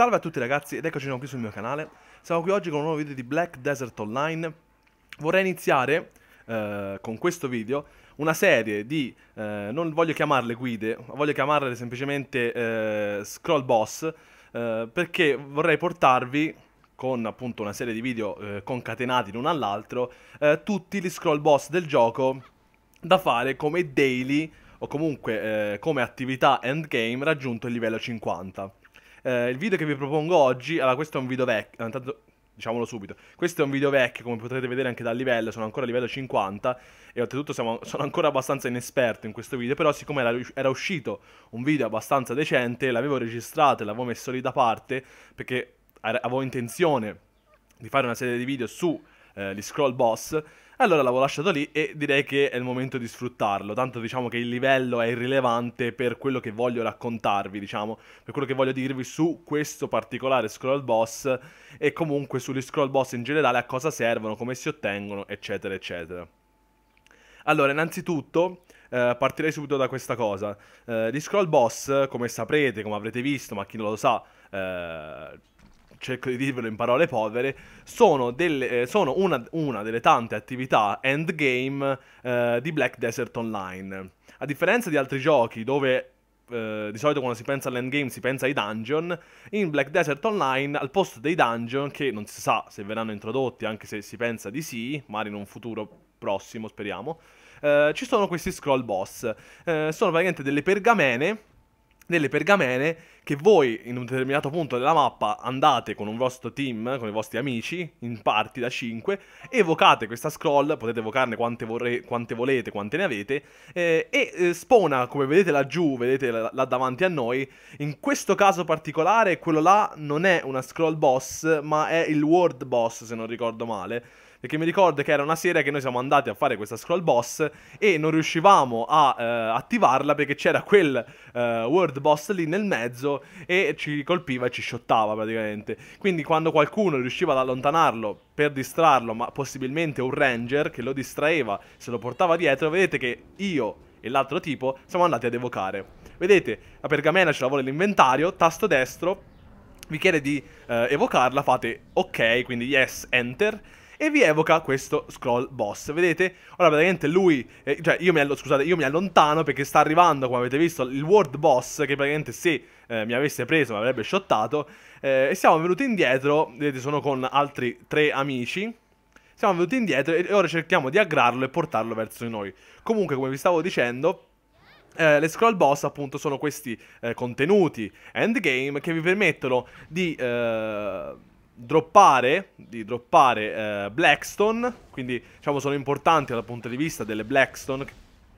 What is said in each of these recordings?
Salve a tutti ragazzi ed eccoci qui sul mio canale Siamo qui oggi con un nuovo video di Black Desert Online Vorrei iniziare eh, con questo video una serie di, eh, non voglio chiamarle guide, voglio chiamarle semplicemente eh, scroll boss eh, Perché vorrei portarvi con appunto una serie di video eh, concatenati l'uno all'altro eh, Tutti gli scroll boss del gioco da fare come daily o comunque come attività endgame raggiunto il livello 50 eh, il video che vi propongo oggi, allora questo è un video vecchio, eh, intanto diciamolo subito, questo è un video vecchio come potrete vedere anche dal livello, sono ancora a livello 50 e oltretutto siamo, sono ancora abbastanza inesperto in questo video, però siccome era, era uscito un video abbastanza decente, l'avevo registrato e l'avevo messo lì da parte perché avevo intenzione di fare una serie di video sugli eh, scroll boss allora l'avevo lasciato lì e direi che è il momento di sfruttarlo, tanto diciamo che il livello è irrilevante per quello che voglio raccontarvi, diciamo, per quello che voglio dirvi su questo particolare scroll boss e comunque sugli scroll boss in generale, a cosa servono, come si ottengono, eccetera, eccetera. Allora, innanzitutto... Eh, partirei subito da questa cosa. Eh, gli scroll boss, come saprete, come avrete visto, ma chi non lo sa, eh, cerco di dirvelo in parole povere, sono, delle, eh, sono una, una, delle tante attività endgame eh, di Black Desert Online. A differenza di altri giochi dove eh, di solito quando si pensa all'endgame si pensa ai dungeon, in Black Desert Online al posto dei dungeon, che non si sa se verranno introdotti, anche se si pensa di sì, magari in un futuro prossimo speriamo, eh, ci sono questi scroll boss. Eh, sono praticamente delle pergamene delle pergamene che voi in un determinato punto della mappa andate con un vostro team, con i vostri amici, in parti da 5, evocate questa scroll, potete evocarne quante, vorre- quante volete, quante ne avete, eh, e eh, spona, come vedete laggiù, vedete là, là davanti a noi, in questo caso particolare quello là non è una scroll boss, ma è il world boss se non ricordo male, perché mi ricordo che era una serie che noi siamo andati a fare questa scroll boss e non riuscivamo a eh, attivarla perché c'era quel eh, world boss lì nel mezzo e ci colpiva e ci shottava praticamente. Quindi quando qualcuno riusciva ad allontanarlo per distrarlo, ma possibilmente un ranger che lo distraeva, se lo portava dietro, vedete che io e l'altro tipo siamo andati ad evocare. Vedete, la pergamena ce la vuole l'inventario, tasto destro, vi chiede di eh, evocarla, fate ok, quindi yes, enter, e vi evoca questo scroll boss. Vedete? Ora praticamente lui, eh, cioè io mi, scusate, io mi allontano perché sta arrivando, come avete visto, il world boss che praticamente se eh, mi avesse preso mi avrebbe shottato. Eh, e siamo venuti indietro, vedete sono con altri tre amici. Siamo venuti indietro e ora cerchiamo di aggrarlo e portarlo verso di noi. Comunque, come vi stavo dicendo, eh, le scroll boss appunto sono questi eh, contenuti endgame che vi permettono di eh, droppare, di droppare eh, Blackstone, quindi diciamo sono importanti dal punto di vista delle Blackstone,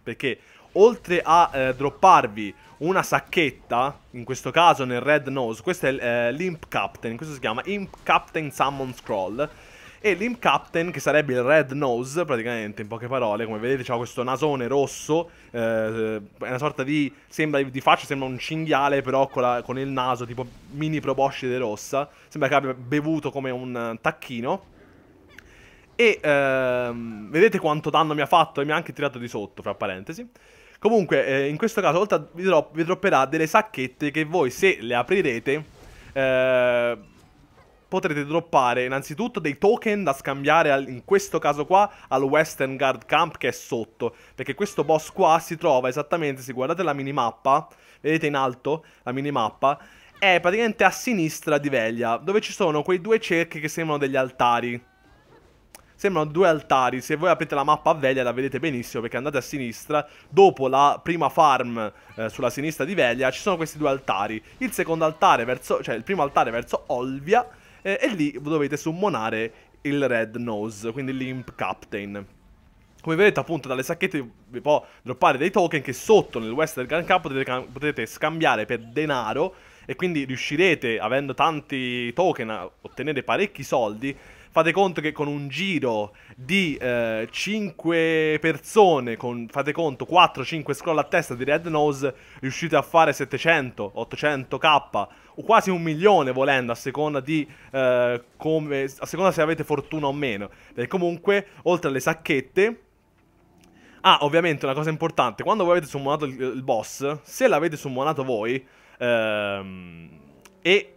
perché oltre a eh, dropparvi una sacchetta, in questo caso nel Red Nose, questo è eh, l'Imp Captain, questo si chiama Imp Captain Summon Scroll, e l'Imp Captain, che sarebbe il Red Nose, praticamente, in poche parole, come vedete ha questo nasone rosso, eh, è una sorta di, sembra, di faccia sembra un cinghiale, però con, la, con il naso tipo mini proboscide rossa, sembra che abbia bevuto come un eh, tacchino. E ehm, vedete quanto danno mi ha fatto e mi ha anche tirato di sotto, fra parentesi. Comunque, eh, in questo caso, oltre a, vi, dropperà delle sacchette che voi, se le aprirete, eh, potrete droppare innanzitutto dei token da scambiare al, in questo caso qua al Western Guard Camp che è sotto, perché questo boss qua si trova esattamente, se guardate la minimappa, vedete in alto la minimappa, è praticamente a sinistra di Veglia, dove ci sono quei due cerchi che sembrano degli altari. Sembrano due altari, se voi aprite la mappa a Veglia la vedete benissimo perché andate a sinistra, dopo la prima farm eh, sulla sinistra di Veglia ci sono questi due altari. Il secondo altare verso, cioè il primo altare verso Olvia eh, e lì dovete summonare il Red Nose, quindi l'Imp Captain. Come vedete appunto dalle sacchette vi può droppare dei token che sotto nel Western Grand Cup potete, potete scambiare per denaro e quindi riuscirete, avendo tanti token, a ottenere parecchi soldi Fate conto che con un giro di eh, 5 persone, con, fate conto 4-5 scroll a testa di Red Nose, riuscite a fare 700, 800k o quasi un milione volendo a seconda di eh, come, a seconda se avete fortuna o meno. Perché comunque, oltre alle sacchette, Ah, ovviamente una cosa importante, quando voi avete summonato il, il boss, se l'avete summonato voi, ehm, e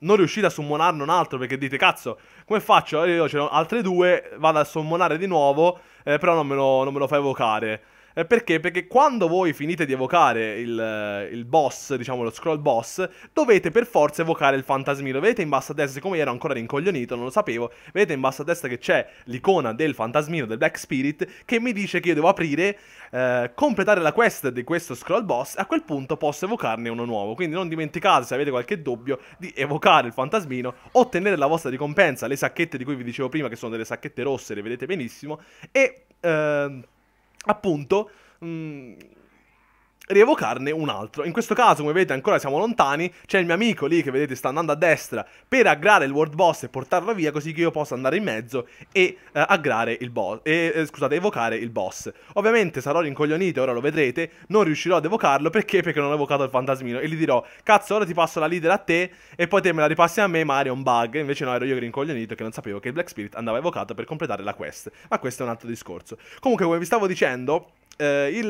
non riuscite a summonarne un altro perché dite cazzo, come faccio? Io ce ne ho altre due, vado a summonare di nuovo, eh, però non me, lo, non me lo fa evocare. Eh, perché? Perché quando voi finite di evocare il, il, boss, diciamo lo scroll boss, dovete per forza evocare il fantasmino. Vedete in basso a destra, siccome io ero ancora rincoglionito, non lo sapevo, vedete in basso a destra che c'è l'icona del fantasmino, del Black Spirit, che mi dice che io devo aprire, eh, completare la quest di questo scroll boss, a quel punto posso evocarne uno nuovo. Quindi non dimenticate, se avete qualche dubbio, di evocare il fantasmino, ottenere la vostra ricompensa, le sacchette di cui vi dicevo prima, che sono delle sacchette rosse, le vedete benissimo, e... Eh, appunto... Mh, mm, rievocarne un altro. In questo caso, come vedete, ancora siamo lontani. C'è il mio amico lì che vedete sta andando a destra per aggrare il world boss e portarlo via, così che io possa andare in mezzo e eh, aggrare il boss. E, eh, scusate, evocare il boss. Ovviamente sarò rincoglionito, ora lo vedrete. Non riuscirò ad evocarlo perché? Perché non ho evocato il fantasmino. E gli dirò: Cazzo, ora ti passo la leader a te. E poi te me la ripassi a me, ma era un bug. Invece no, ero io che rincoglionito che non sapevo che il Black Spirit andava evocato per completare la quest. Ma questo è un altro discorso. Comunque, come vi stavo dicendo. Eh, il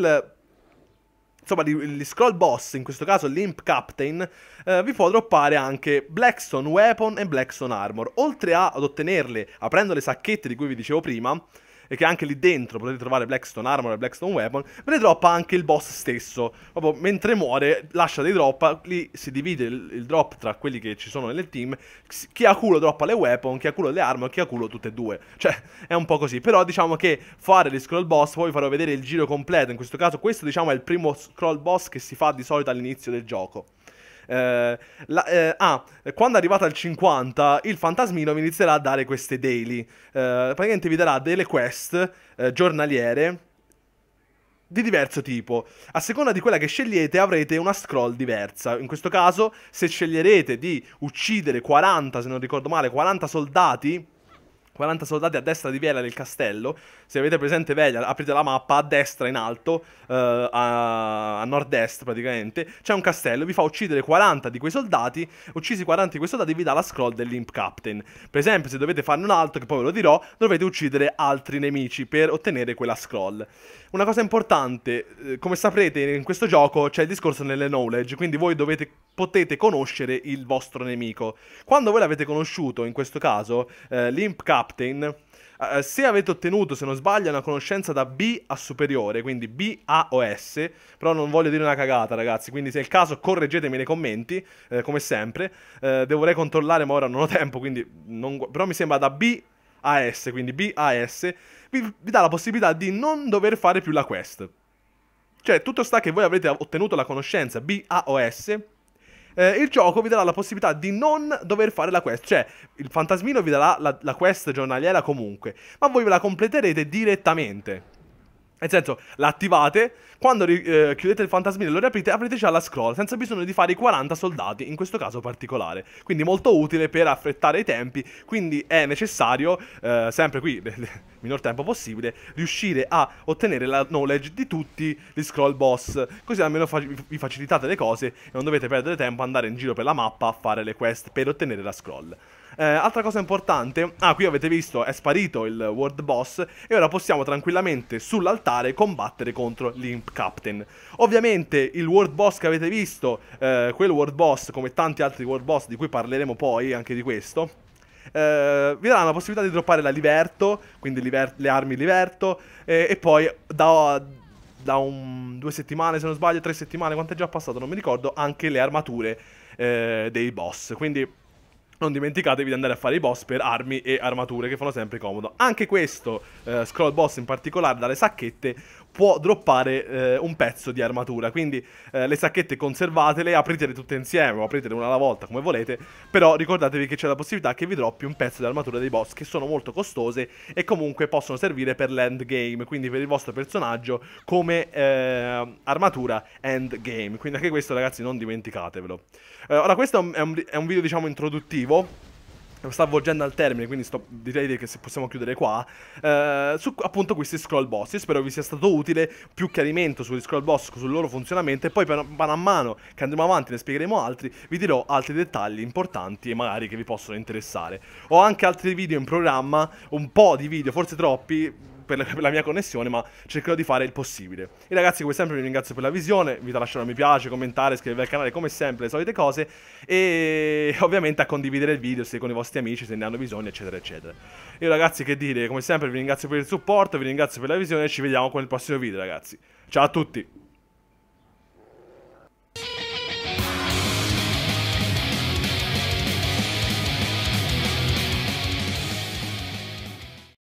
insomma, gli scroll boss, in questo caso l'Imp Captain, eh, vi può droppare anche Blackstone Weapon e Blackstone Armor. Oltre a, ad ottenerle aprendo le sacchette di cui vi dicevo prima, e che anche lì dentro potete trovare Blackstone Armor e Blackstone Weapon, ve ne droppa anche il boss stesso. Proprio mentre muore lascia dei drop, lì si divide il, il drop tra quelli che ci sono nel team, chi ha culo droppa le weapon, chi ha culo le armor, chi ha culo tutte e due. Cioè, è un po' così, però diciamo che fare gli scroll boss, poi vi farò vedere il giro completo, in questo caso questo diciamo è il primo scroll boss che si fa di solito all'inizio del gioco. Eh, la, eh, ah, quando arrivate al 50, il fantasmino vi inizierà a dare queste daily. Eh, praticamente vi darà delle quest eh, giornaliere di diverso tipo. A seconda di quella che scegliete avrete una scroll diversa. In questo caso, se sceglierete di uccidere 40, se non ricordo male, 40 soldati 40 soldati a destra di Vela nel castello. Se avete presente Vela, aprite la mappa a destra in alto, uh, a, a nord-est praticamente. C'è un castello, vi fa uccidere 40 di quei soldati. Uccisi 40 di quei soldati, vi dà la scroll dell'Imp Captain. Per esempio, se dovete farne un altro, che poi ve lo dirò, dovete uccidere altri nemici per ottenere quella scroll. Una cosa importante, eh, come saprete, in questo gioco c'è il discorso nelle knowledge, quindi voi dovete, potete conoscere il vostro nemico. Quando voi l'avete conosciuto, in questo caso, eh, l'Imp Captain Captain. Uh, se avete ottenuto, se non sbaglio, una conoscenza da B a superiore, quindi B A o S, però non voglio dire una cagata, ragazzi, quindi se è il caso correggetemi nei commenti, eh, come sempre. Eh, dovrei controllare, ma ora non ho tempo, quindi non... però mi sembra da B a S, quindi B A S, vi, vi dà la possibilità di non dover fare più la quest. Cioè, tutto sta che voi avrete ottenuto la conoscenza B A o S eh, il gioco vi darà la possibilità di non dover fare la quest. Cioè, il fantasmino vi darà la, la quest giornaliera comunque, ma voi ve la completerete direttamente. Nel senso, l'attivate, quando eh, chiudete il fantasmino e lo riaprite, aprite già la scroll, senza bisogno di fare i 40 soldati, in questo caso particolare. Quindi molto utile per affrettare i tempi, quindi è necessario, eh, sempre qui, nel minor tempo possibile, riuscire a ottenere la knowledge di tutti gli scroll boss, così almeno fa vi facilitate le cose e non dovete perdere tempo a andare in giro per la mappa a fare le quest per ottenere la scroll. Eh, altra cosa importante, ah qui avete visto è sparito il World Boss e ora possiamo tranquillamente sull'altare combattere contro l'Imp Captain. Ovviamente il World Boss che avete visto, eh, quel World Boss come tanti altri World Boss di cui parleremo poi anche di questo, Uh, vi darà la possibilità di droppare la liberto, quindi liber le armi liberto, eh, e poi da, da un, due settimane, se non sbaglio, tre settimane, quanto è già passato, non mi ricordo, anche le armature eh, dei boss. Quindi non dimenticatevi di andare a fare i boss per armi e armature che fanno sempre comodo. Anche questo eh, scroll boss in particolare dalle sacchette può droppare eh, un pezzo di armatura. Quindi eh, le sacchette conservatele, apritele tutte insieme o apritele una alla volta come volete, però ricordatevi che c'è la possibilità che vi droppi un pezzo di armatura dei boss che sono molto costose e comunque possono servire per l'endgame, quindi per il vostro personaggio come eh, armatura endgame. Quindi anche questo ragazzi non dimenticatevelo. Eh, ora questo è un, è un video diciamo introduttivo sta avvolgendo al termine, quindi sto, direi che possiamo chiudere qua, eh, su appunto questi scroll boss. Io spero vi sia stato utile più chiarimento sugli scroll boss, sul loro funzionamento e poi man mano che andremo avanti ne spiegheremo altri, vi dirò altri dettagli importanti e magari che vi possono interessare. Ho anche altri video in programma, un po' di video, forse troppi, per, la mia connessione, ma cercherò di fare il possibile. E ragazzi, come sempre vi ringrazio per la visione, vi lascio un mi piace, commentare, iscrivervi al canale come sempre, le solite cose e ovviamente a condividere il video se con i vostri amici, se ne hanno bisogno, eccetera, eccetera. Io ragazzi, che dire, come sempre vi ringrazio per il supporto, vi ringrazio per la visione e ci vediamo con il prossimo video, ragazzi. Ciao a tutti!